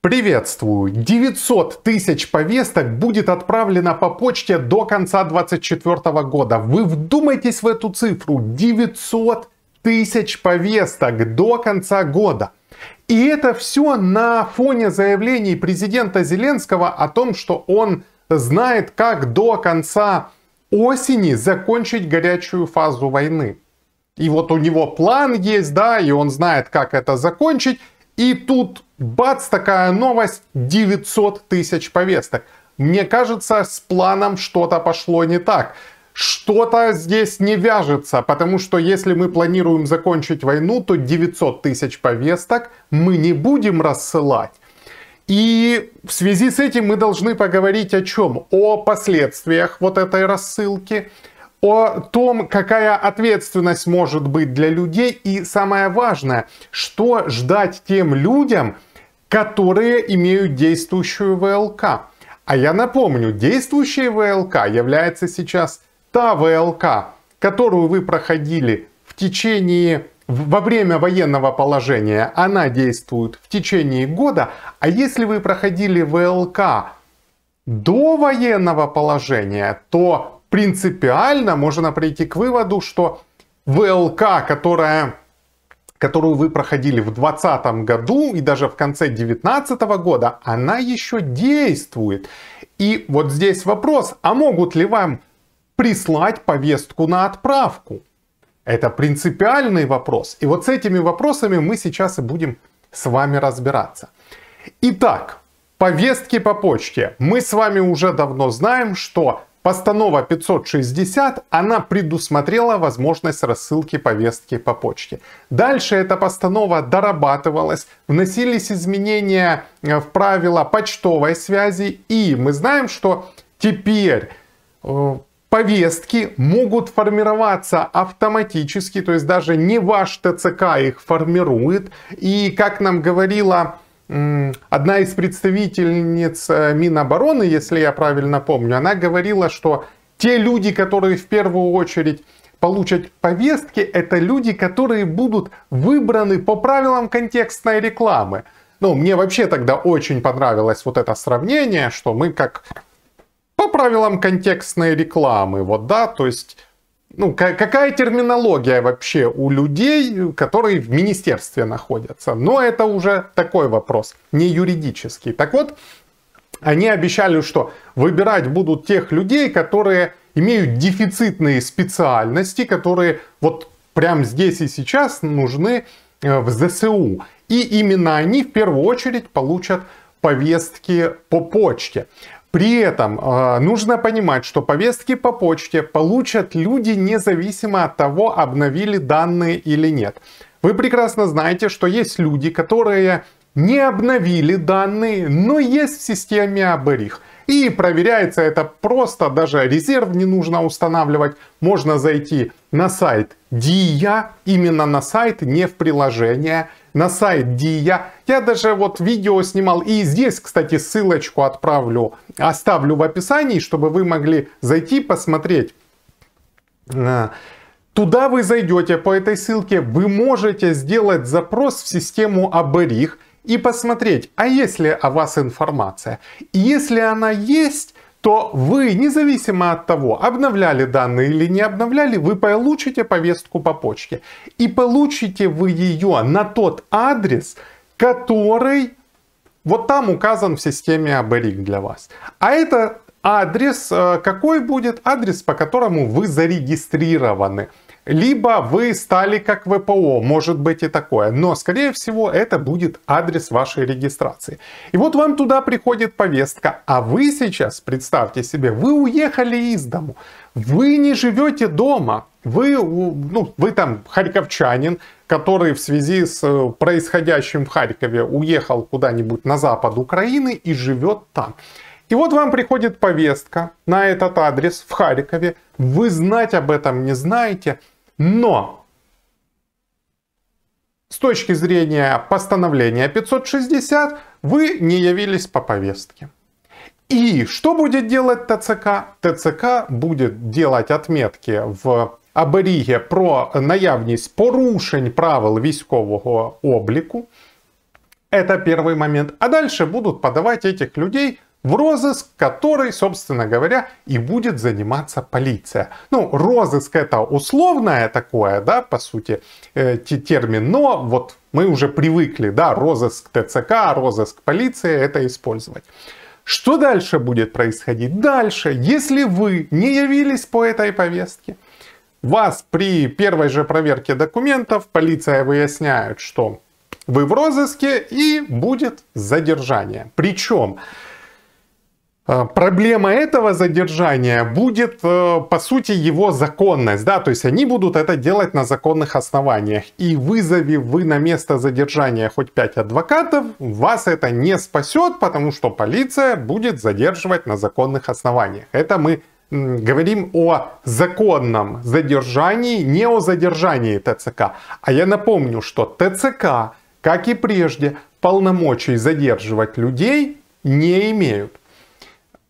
Приветствую! 900 тысяч повесток будет отправлено по почте до конца 2024 года. Вы вдумайтесь в эту цифру. 900 тысяч повесток до конца года. И это все на фоне заявлений президента Зеленского о том, что он знает, как до конца осени закончить горячую фазу войны. И вот у него план есть, да, и он знает, как это закончить. И тут Бац, такая новость, 900 тысяч повесток. Мне кажется, с планом что-то пошло не так. Что-то здесь не вяжется, потому что если мы планируем закончить войну, то 900 тысяч повесток мы не будем рассылать. И в связи с этим мы должны поговорить о чем? О последствиях вот этой рассылки, о том, какая ответственность может быть для людей и самое важное, что ждать тем людям, которые имеют действующую ВЛК. А я напомню, действующая ВЛК является сейчас та ВЛК, которую вы проходили в течение во время военного положения она действует в течение года, а если вы проходили ВЛК до военного положения, то принципиально можно прийти к выводу, что ВЛК, которая которую вы проходили в 2020 году и даже в конце 2019 года, она еще действует. И вот здесь вопрос, а могут ли вам прислать повестку на отправку? Это принципиальный вопрос. И вот с этими вопросами мы сейчас и будем с вами разбираться. Итак, повестки по почте. Мы с вами уже давно знаем, что Постанова 560, она предусмотрела возможность рассылки повестки по почте. Дальше эта постанова дорабатывалась, вносились изменения э, в правила почтовой связи, и мы знаем, что теперь э, повестки могут формироваться автоматически, то есть даже не ваш ТЦК их формирует. И как нам говорила одна из представительниц э, Минобороны, если я правильно помню, она говорила, что те люди, которые в первую очередь получат повестки, это люди, которые будут выбраны по правилам контекстной рекламы. Ну, мне вообще тогда очень понравилось вот это сравнение, что мы как по правилам контекстной рекламы, вот да, то есть ну, какая терминология вообще у людей, которые в министерстве находятся? Но это уже такой вопрос, не юридический. Так вот, они обещали, что выбирать будут тех людей, которые имеют дефицитные специальности, которые вот прямо здесь и сейчас нужны э, в ЗСУ. И именно они в первую очередь получат повестки по почте. При этом э, нужно понимать, что повестки по почте получат люди независимо от того, обновили данные или нет. Вы прекрасно знаете, что есть люди, которые не обновили данные, но есть в системе АБРИХ. И проверяется это просто, даже резерв не нужно устанавливать. Можно зайти на сайт DIA, именно на сайт, не в приложение, на сайт Дия. Я даже вот видео снимал. И здесь, кстати, ссылочку отправлю, оставлю в описании, чтобы вы могли зайти посмотреть. Э, туда вы зайдете по этой ссылке, вы можете сделать запрос в систему Аберих и посмотреть, а есть ли о вас информация. И если она есть, то вы, независимо от того, обновляли данные или не обновляли, вы получите повестку по почте. И получите вы ее на тот адрес, который вот там указан в системе Аберик для вас. А это адрес, э, какой будет адрес, по которому вы зарегистрированы либо вы стали как ВПО, может быть и такое, но скорее всего это будет адрес вашей регистрации. И вот вам туда приходит повестка, а вы сейчас, представьте себе, вы уехали из дому, вы не живете дома, вы, ну, вы там харьковчанин, который в связи с э, происходящим в Харькове уехал куда-нибудь на запад Украины и живет там. И вот вам приходит повестка на этот адрес в Харькове, вы знать об этом не знаете, но с точки зрения постановления 560 вы не явились по повестке. И что будет делать ТЦК? ТЦК будет делать отметки в оберіги про наявність порушень правил військового обліку. Это первый момент. А дальше будут подавать этих людей в розыск который, собственно говоря, и будет заниматься полиция. Ну, розыск это условное такое, да, по сути, э, термин, но вот мы уже привыкли, да, розыск ТЦК, розыск полиции это использовать. Что дальше будет происходить? Дальше, если вы не явились по этой повестке, вас при первой же проверке документов полиция выясняет, что вы в розыске и будет задержание. Причем Э, проблема этого задержания будет, э, по сути, его законность, да, то есть они будут это делать на законных основаниях. И вызовив вы на место задержания хоть 5 адвокатов, вас это не спасет, потому что полиция будет задерживать на законных основаниях. Это мы говорим о законном задержании, не о задержании ТЦК. А я напомню, что ТЦК, как и прежде, полномочий задерживать людей не имеют.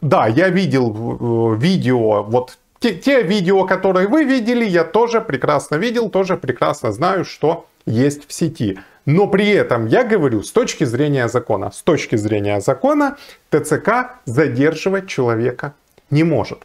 Да, я видел э, видео, вот те, те видео, которые вы видели, я тоже прекрасно видел, тоже прекрасно знаю, что есть в сети. Но при этом я говорю с точки зрения закона. С точки зрения закона ТЦК задерживать человека не может.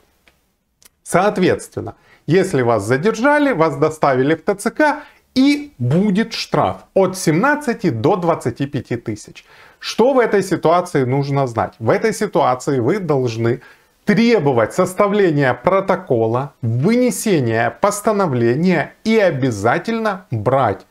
Соответственно, если вас задержали, вас доставили в ТЦК и будет штраф от 17 до 25 тысяч. Что в этой ситуации нужно знать? В этой ситуации вы должны требовать составления протокола, вынесения постановления и обязательно брать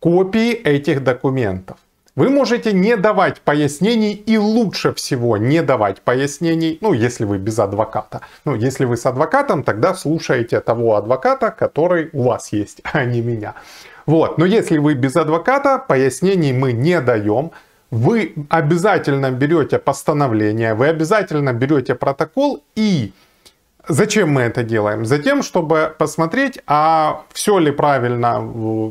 копии этих документов. Вы можете не давать пояснений и лучше всего не давать пояснений, ну, если вы без адвоката. Ну, если вы с адвокатом, тогда слушайте того адвоката, который у вас есть, а не меня. Вот, но если вы без адвоката, пояснений мы не даем. Вы обязательно берете постановление, вы обязательно берете протокол и Зачем мы это делаем? Затем, чтобы посмотреть, а все ли правильно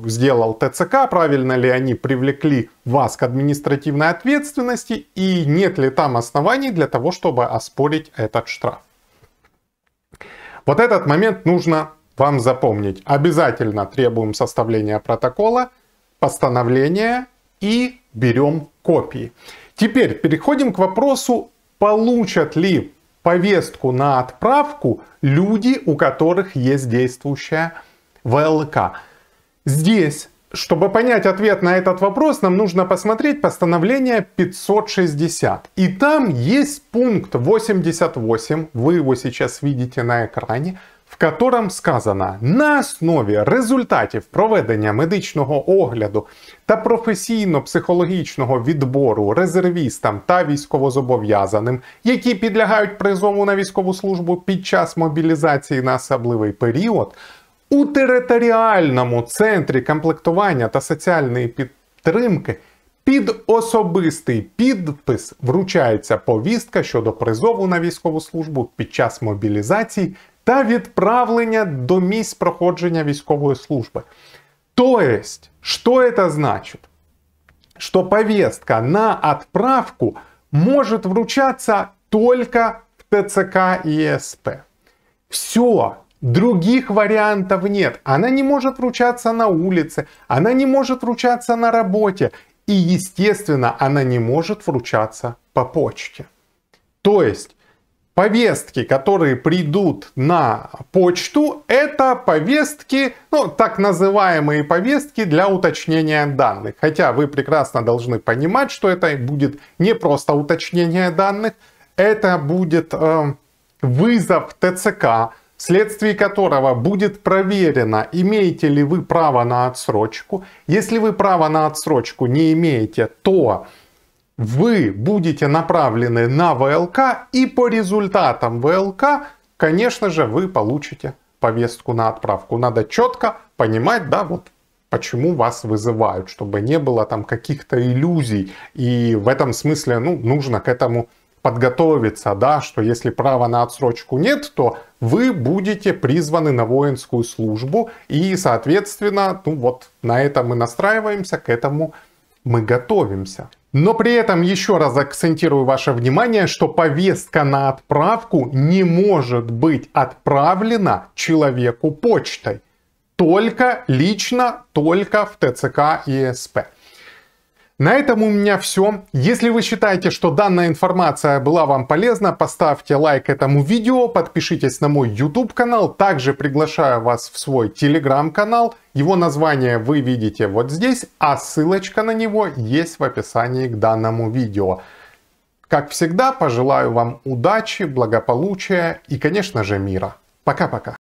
сделал ТЦК, правильно ли они привлекли вас к административной ответственности и нет ли там оснований для того, чтобы оспорить этот штраф. Вот этот момент нужно вам запомнить. Обязательно требуем составления протокола, постановления и берем копии. Теперь переходим к вопросу, получат ли повестку на отправку люди, у которых есть действующая ВЛК. Здесь, чтобы понять ответ на этот вопрос, нам нужно посмотреть постановление 560. И там есть пункт 88, вы его сейчас видите на экране, котором сказано на основі результатів проведення медичного огляду та професійно-психологічного відбору резервістам та військовозобов'язаним, які підлягають призову на військову службу під час мобілізації на особливий період, у територіальному центрі комплектування та соціальної підтримки. Під особистий підпис вручається повістка щодо призову на військову службу під час мобілізації та відправлення до місць проходження військової службы. То есть, что это значит? Что повестка на отправку может вручаться только в ТЦК и СП. Все, других вариантов нет. Она не может вручаться на улице, она не может вручаться на работе. И, естественно, она не может вручаться по почте. То есть, повестки, которые придут на почту, это повестки, ну, так называемые повестки для уточнения данных. Хотя вы прекрасно должны понимать, что это будет не просто уточнение данных, это будет э, вызов ТЦК, вследствие которого будет проверено, имеете ли вы право на отсрочку. Если вы право на отсрочку не имеете, то вы будете направлены на ВЛК, и по результатам ВЛК, конечно же, вы получите повестку на отправку. Надо четко понимать, да, вот почему вас вызывают, чтобы не было там каких-то иллюзий. И в этом смысле, ну, нужно к этому подготовиться, да, что если права на отсрочку нет, то вы будете призваны на воинскую службу, и, соответственно, ну вот на это мы настраиваемся, к этому мы готовимся. Но при этом еще раз акцентирую ваше внимание, что повестка на отправку не может быть отправлена человеку почтой. Только лично, только в ТЦК и СП. На этом у меня все. Если вы считаете, что данная информация была вам полезна, поставьте лайк этому видео, подпишитесь на мой YouTube канал. Также приглашаю вас в свой Telegram канал. Его название вы видите вот здесь, а ссылочка на него есть в описании к данному видео. Как всегда, пожелаю вам удачи, благополучия и, конечно же, мира. Пока-пока.